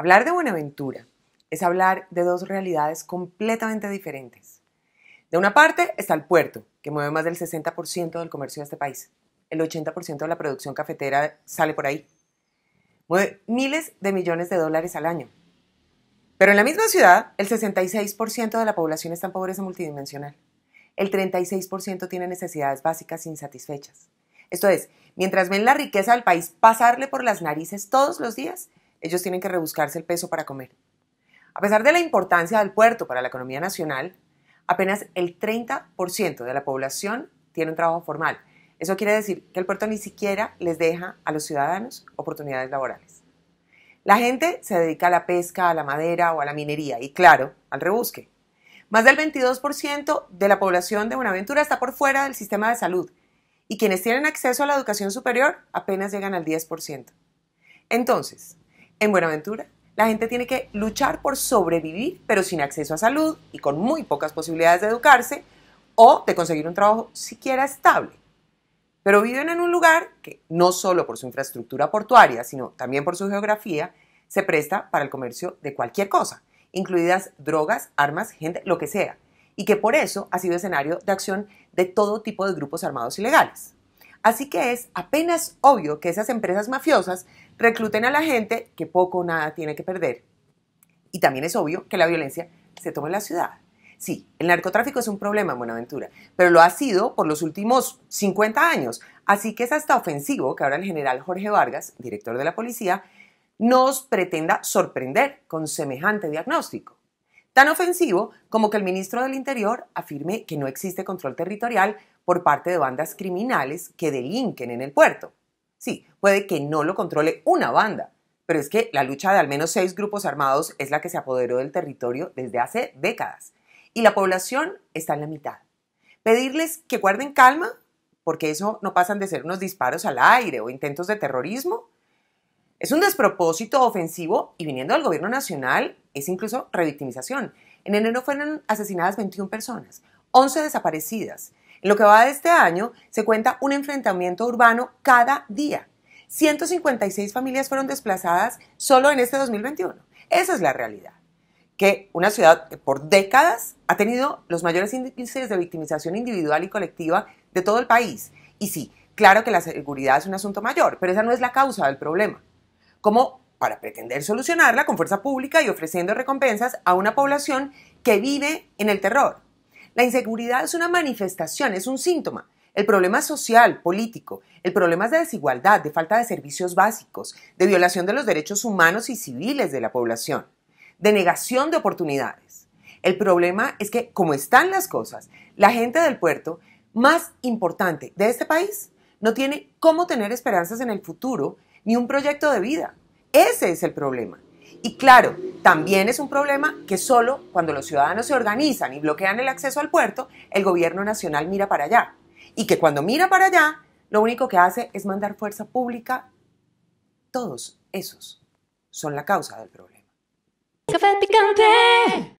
Hablar de Buenaventura es hablar de dos realidades completamente diferentes. De una parte está el puerto, que mueve más del 60% del comercio de este país. El 80% de la producción cafetera sale por ahí. Mueve miles de millones de dólares al año. Pero en la misma ciudad, el 66% de la población está en pobreza multidimensional. El 36% tiene necesidades básicas insatisfechas. Esto es, mientras ven la riqueza del país pasarle por las narices todos los días, ellos tienen que rebuscarse el peso para comer. A pesar de la importancia del puerto para la economía nacional, apenas el 30% de la población tiene un trabajo formal. Eso quiere decir que el puerto ni siquiera les deja a los ciudadanos oportunidades laborales. La gente se dedica a la pesca, a la madera o a la minería y claro, al rebusque. Más del 22% de la población de Buenaventura está por fuera del sistema de salud y quienes tienen acceso a la educación superior apenas llegan al 10%. Entonces, en Buenaventura, la gente tiene que luchar por sobrevivir, pero sin acceso a salud y con muy pocas posibilidades de educarse o de conseguir un trabajo siquiera estable. Pero viven en un lugar que, no solo por su infraestructura portuaria, sino también por su geografía, se presta para el comercio de cualquier cosa, incluidas drogas, armas, gente, lo que sea, y que por eso ha sido escenario de acción de todo tipo de grupos armados ilegales. Así que es apenas obvio que esas empresas mafiosas recluten a la gente que poco o nada tiene que perder. Y también es obvio que la violencia se toma en la ciudad. Sí, el narcotráfico es un problema en Buenaventura, pero lo ha sido por los últimos 50 años. Así que es hasta ofensivo que ahora el general Jorge Vargas, director de la policía, nos pretenda sorprender con semejante diagnóstico. Tan ofensivo como que el ministro del Interior afirme que no existe control territorial por parte de bandas criminales que delinquen en el puerto. Sí, puede que no lo controle una banda, pero es que la lucha de al menos seis grupos armados es la que se apoderó del territorio desde hace décadas y la población está en la mitad. Pedirles que guarden calma, porque eso no pasan de ser unos disparos al aire o intentos de terrorismo, es un despropósito ofensivo y viniendo al gobierno nacional es incluso revictimización. En enero fueron asesinadas 21 personas, 11 desaparecidas, en lo que va de este año, se cuenta un enfrentamiento urbano cada día. 156 familias fueron desplazadas solo en este 2021. Esa es la realidad. Que una ciudad que por décadas ha tenido los mayores índices de victimización individual y colectiva de todo el país. Y sí, claro que la seguridad es un asunto mayor, pero esa no es la causa del problema. Como para pretender solucionarla con fuerza pública y ofreciendo recompensas a una población que vive en el terror, la inseguridad es una manifestación, es un síntoma. El problema es social, político. El problema es de desigualdad, de falta de servicios básicos, de violación de los derechos humanos y civiles de la población, de negación de oportunidades. El problema es que, como están las cosas, la gente del puerto más importante de este país no tiene cómo tener esperanzas en el futuro ni un proyecto de vida. Ese es el problema. Y claro, también es un problema que solo cuando los ciudadanos se organizan y bloquean el acceso al puerto, el gobierno nacional mira para allá. Y que cuando mira para allá, lo único que hace es mandar fuerza pública. Todos esos son la causa del problema. Café picante.